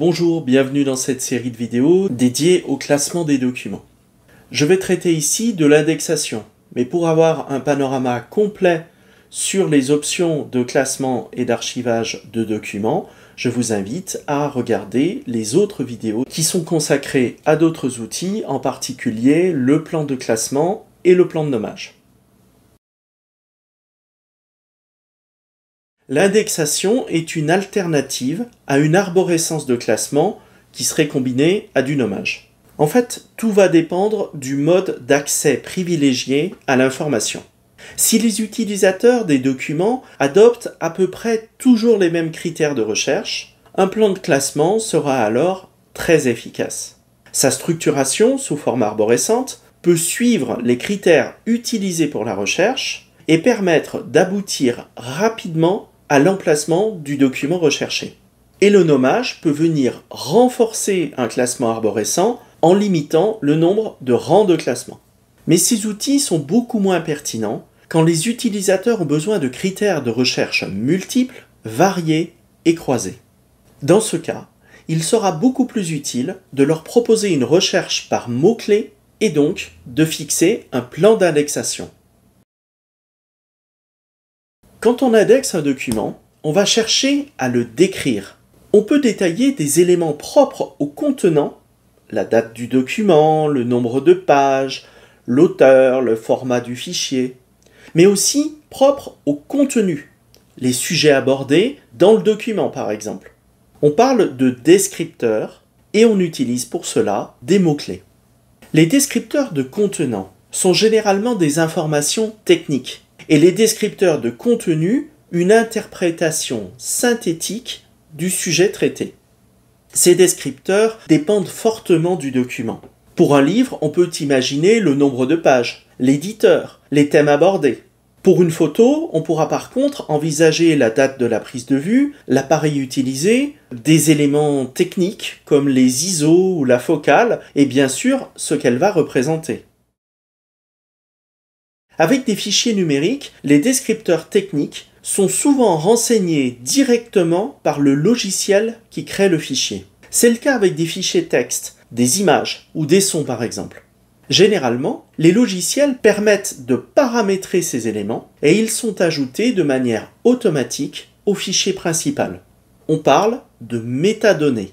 Bonjour, bienvenue dans cette série de vidéos dédiée au classement des documents. Je vais traiter ici de l'indexation, mais pour avoir un panorama complet sur les options de classement et d'archivage de documents, je vous invite à regarder les autres vidéos qui sont consacrées à d'autres outils, en particulier le plan de classement et le plan de nommage. L'indexation est une alternative à une arborescence de classement qui serait combinée à du nommage. En fait, tout va dépendre du mode d'accès privilégié à l'information. Si les utilisateurs des documents adoptent à peu près toujours les mêmes critères de recherche, un plan de classement sera alors très efficace. Sa structuration sous forme arborescente peut suivre les critères utilisés pour la recherche et permettre d'aboutir rapidement à l'emplacement du document recherché. Et le nommage peut venir renforcer un classement arborescent en limitant le nombre de rangs de classement. Mais ces outils sont beaucoup moins pertinents quand les utilisateurs ont besoin de critères de recherche multiples, variés et croisés. Dans ce cas, il sera beaucoup plus utile de leur proposer une recherche par mots-clés et donc de fixer un plan d'indexation. Quand on indexe un document, on va chercher à le décrire. On peut détailler des éléments propres au contenant, la date du document, le nombre de pages, l'auteur, le format du fichier, mais aussi propres au contenu, les sujets abordés dans le document par exemple. On parle de descripteurs et on utilise pour cela des mots-clés. Les descripteurs de contenant sont généralement des informations techniques et les descripteurs de contenu une interprétation synthétique du sujet traité. Ces descripteurs dépendent fortement du document. Pour un livre, on peut imaginer le nombre de pages, l'éditeur, les thèmes abordés. Pour une photo, on pourra par contre envisager la date de la prise de vue, l'appareil utilisé, des éléments techniques comme les ISO ou la focale, et bien sûr ce qu'elle va représenter. Avec des fichiers numériques, les descripteurs techniques sont souvent renseignés directement par le logiciel qui crée le fichier. C'est le cas avec des fichiers texte, des images ou des sons par exemple. Généralement, les logiciels permettent de paramétrer ces éléments et ils sont ajoutés de manière automatique au fichier principal. On parle de métadonnées.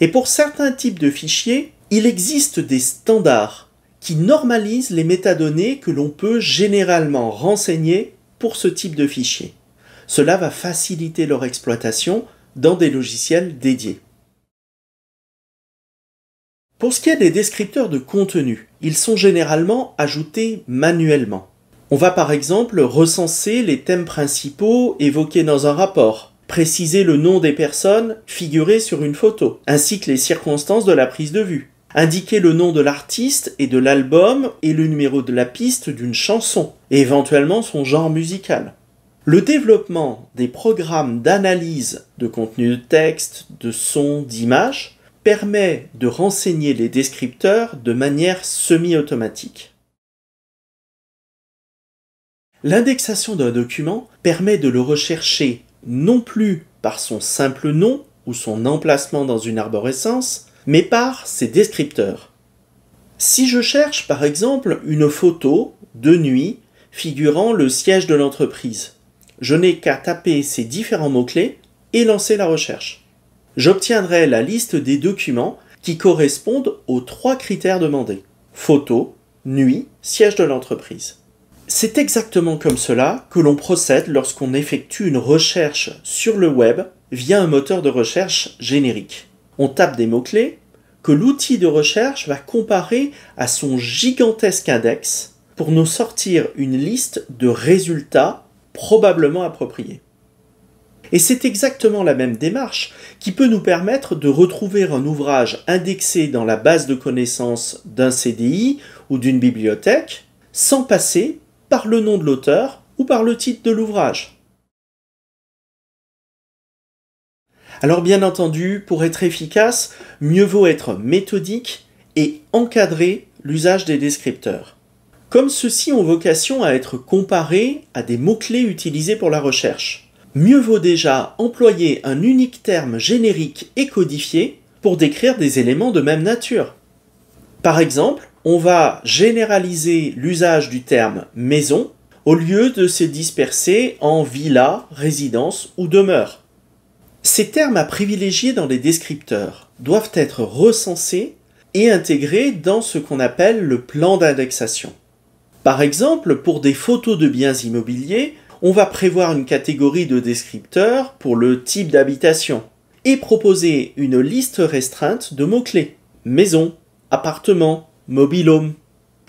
Et pour certains types de fichiers, il existe des standards qui normalise les métadonnées que l'on peut généralement renseigner pour ce type de fichier. Cela va faciliter leur exploitation dans des logiciels dédiés. Pour ce qui est des descripteurs de contenu, ils sont généralement ajoutés manuellement. On va par exemple recenser les thèmes principaux évoqués dans un rapport, préciser le nom des personnes figurées sur une photo, ainsi que les circonstances de la prise de vue indiquer le nom de l'artiste et de l'album et le numéro de la piste d'une chanson, et éventuellement son genre musical. Le développement des programmes d'analyse de contenu de texte, de son, d'image permet de renseigner les descripteurs de manière semi-automatique. L'indexation d'un document permet de le rechercher non plus par son simple nom ou son emplacement dans une arborescence, mais par ses descripteurs. Si je cherche par exemple une photo de nuit figurant le siège de l'entreprise, je n'ai qu'à taper ces différents mots-clés et lancer la recherche. J'obtiendrai la liste des documents qui correspondent aux trois critères demandés. Photo, nuit, siège de l'entreprise. C'est exactement comme cela que l'on procède lorsqu'on effectue une recherche sur le web via un moteur de recherche générique on tape des mots-clés que l'outil de recherche va comparer à son gigantesque index pour nous sortir une liste de résultats probablement appropriés. Et c'est exactement la même démarche qui peut nous permettre de retrouver un ouvrage indexé dans la base de connaissances d'un CDI ou d'une bibliothèque sans passer par le nom de l'auteur ou par le titre de l'ouvrage. Alors bien entendu, pour être efficace, mieux vaut être méthodique et encadrer l'usage des descripteurs. Comme ceux-ci ont vocation à être comparés à des mots-clés utilisés pour la recherche, mieux vaut déjà employer un unique terme générique et codifié pour décrire des éléments de même nature. Par exemple, on va généraliser l'usage du terme maison au lieu de se disperser en villa, résidence ou demeure. Ces termes à privilégier dans les descripteurs doivent être recensés et intégrés dans ce qu'on appelle le plan d'indexation. Par exemple, pour des photos de biens immobiliers, on va prévoir une catégorie de descripteurs pour le type d'habitation et proposer une liste restreinte de mots-clés maison, appartement, mobil-home.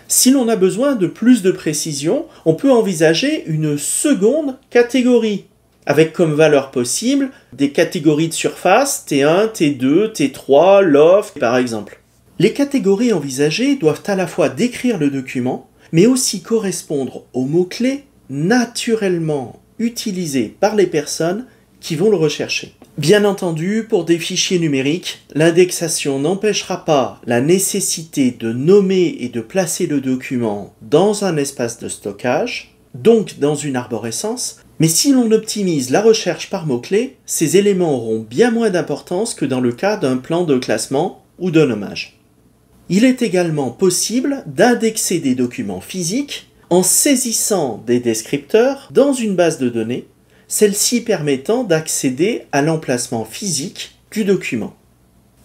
Si l'on a besoin de plus de précision, on peut envisager une seconde catégorie avec comme valeur possible des catégories de surface T1, T2, T3, loft par exemple. Les catégories envisagées doivent à la fois décrire le document, mais aussi correspondre aux mots-clés naturellement utilisés par les personnes qui vont le rechercher. Bien entendu, pour des fichiers numériques, l'indexation n'empêchera pas la nécessité de nommer et de placer le document dans un espace de stockage, donc dans une arborescence, mais si l'on optimise la recherche par mots-clés, ces éléments auront bien moins d'importance que dans le cas d'un plan de classement ou d'un hommage. Il est également possible d'indexer des documents physiques en saisissant des descripteurs dans une base de données, celle-ci permettant d'accéder à l'emplacement physique du document.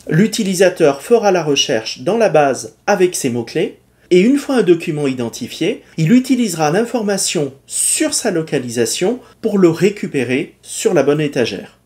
L'utilisateur fera la recherche dans la base avec ses mots-clés et une fois un document identifié, il utilisera l'information sur sa localisation pour le récupérer sur la bonne étagère.